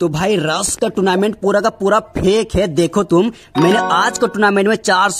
तो भाई रस का टूर्नामेंट पूरा का पूरा फेक है देखो तुम मैंने आज का टूर्नामेंट में चार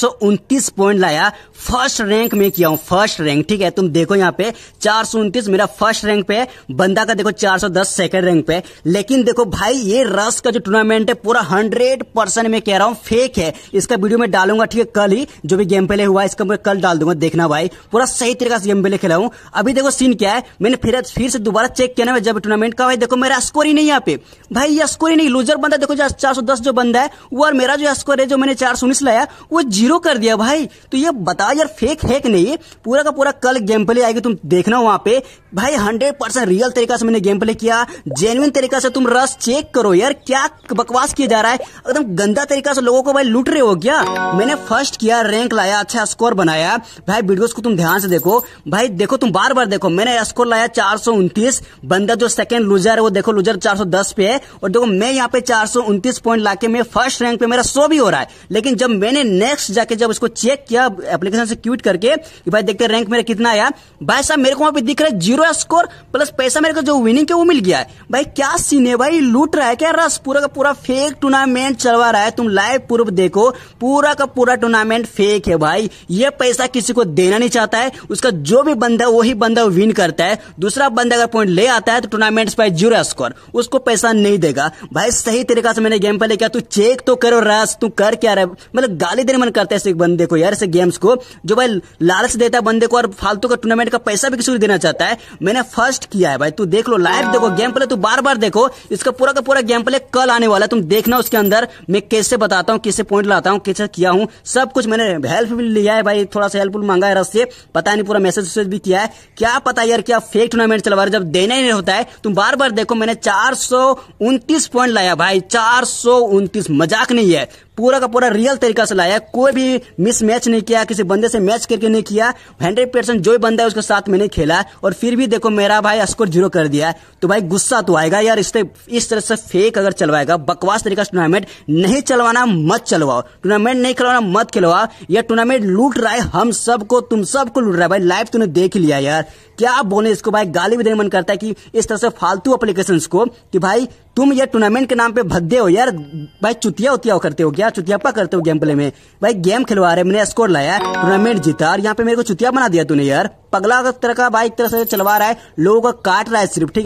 पॉइंट लाया फर्स्ट रैंक में किया हूँ फर्स्ट रैंक ठीक है तुम देखो यहाँ पे चार मेरा फर्स्ट रैंक पे बंदा का देखो 410 सेकंड रैंक पे लेकिन देखो भाई ये रस का जो टूर्नामेंट है पूरा हंड्रेड परसेंट में कह रहा हूँ फेक है इसका वीडियो में डालूंगा ठीक है कल ही जो भी गेम प्ले हुआ इसका मैं कल डाल दूंगा देखना भाई पूरा सही तरीका से गेम प्ले खेला हूँ अभी देखो सीन क्या है मैंने फिर फिर से दोबारा चेक किया ना जब टूर्नामेंट का भाई देखो मेरा स्कोर ही नहीं यहाँ पे भाई भाई ये स्कोर ही नहीं लूजर बंदा देखो जो चार सौ दस जो बंदा है वो और मेरा जो स्कोर है जो मैंने चार सौ उन्नीस लाया वो जीरो कर दिया भाई तो ये बता यार फेक है कि नहीं पूरा का पूरा कल गेम प्ले आएगी तुम देखना वहां पे भाई हंड्रेड परसेंट रियल तरीका से मैंने गेम प्ले किया जेन्युन तरीका से तुम रस चेक करो यार क्या बकवास किया जा रहा है एकदम गंदा तरीका से लोगों को भाई लूट रहे हो क्या मैंने फर्स्ट किया रैंक लाया अच्छा स्कोर बनाया भाई वीडियोस को तुम ध्यान से देखो भाई देखो तुम बार बार देखो मैंने स्कोर लाया चार बंदा जो सेकंड लूजर है वो देखो लूजर चार पे है और देखो मैं यहाँ पे चार सौ उनतीस पॉइंट ला के मैं फर्स्ट रैंक पे मेरा सौ भी हो रहा है लेकिन जब मैंने नेक्स्ट जाके जब उसको चेक किया एप्लीकेशन से क्यूट करके कि भाई देखते रैंक मेरा कितना आया भाई साहब मेरे को वहां पे दिख रहा है जीरो स्कोर प्लस पैसा मेरे को जो विनिंग के वो मिल गया है भाई क्या सीन है भाई लूट रहा है क्या रस पूरा का पूरा फेक टूर्नामेंट चलवा रहा है तुम लाइव प्रूफ देखो पूरा का पूरा टूर्नामेंट फेक है भाई ये पैसा किसी को देना नहीं चाहता है उसका जो भी बंदा है वही बंदा विन करता है दूसरा बंदा अगर पॉइंट ले आता है तो टूर्नामेंट पाए जीरो स्कोर उसको पैसा नहीं देगा भाई सही तरीका से मैंने गेम प्ले किया तू चेक तो करो रास तू कर क्या रहा है मतलब गाली देने मन करता है बंदे को यार ऐसे गेम्स को जो भाई लालच देता है बंदे को और फालतू का टूर्नामेंट का पैसा भी किसी को देना चाहता है मैंने फर्स्ट किया है भाई तू देख लो लाइव देखो गेम प्ले तू बार बार देखो इसका पूरा का पूरा गेम प्ले कल आने वाला है तुम देखना उसके अंदर मैं कैसे बताता हूँ कैसे पॉइंट लाता हूँ कैसे किया हूँ सब कुछ मैंने हेल्प भी लिया है भाई थोड़ा सा हेल्प मांगा है रस से पता नहीं पूरा मैसेज वैसेज भी किया है क्या पता यार क्या फेक टूर्नामेंट चलवा रहा जब देना ही नहीं होता है तुम बार बार देखो मैंने चार सौ उनतीस पॉइंट लाया भाई चार मजाक नहीं है पूरा का पूरा रियल तरीका से लाया कोई भी मिस मैच नहीं किया किसी बंदे से मैच करके नहीं किया हंड्रेड परसेंट जो बंदा है उसके साथ मैंने खेला और फिर भी देखो मेरा भाई स्कोर जीरो कर दिया तो भाई गुस्सा तो आएगा यार इस इस तरह से फेक अगर चलवाएगा बकवास तरीका से टूर्नामेंट नहीं चलवाना मत चलवाओ टूर्नामेंट नहीं खिलवाना मत खिलवाओ यह टूर्नामेंट लूट रहा है हम सबको तुम सबको लूट रहा है भाई लाइव तुमने देख लिया यार क्या बोले इसको भाई गाली भी देने मन करता है कि इस तरह से फालतू एप्लीकेशन को कि भाई तुम तुम ये टूर्नामेंट के नाम पे भद्दे हो यार भाई चुतिया उतिया करते हो क्या चुतियापा करते हो गेम प्ले में भाई गेम खिलवा रहे मैंने स्कोर लाया टूर्नामेंट जीता और यहाँ पे मेरे को चुतिया बना दिया तूने यार पगला तरह का भाई एक तरह से चलवा रहा है लोगों का काट रहा है सिर्फ ठीक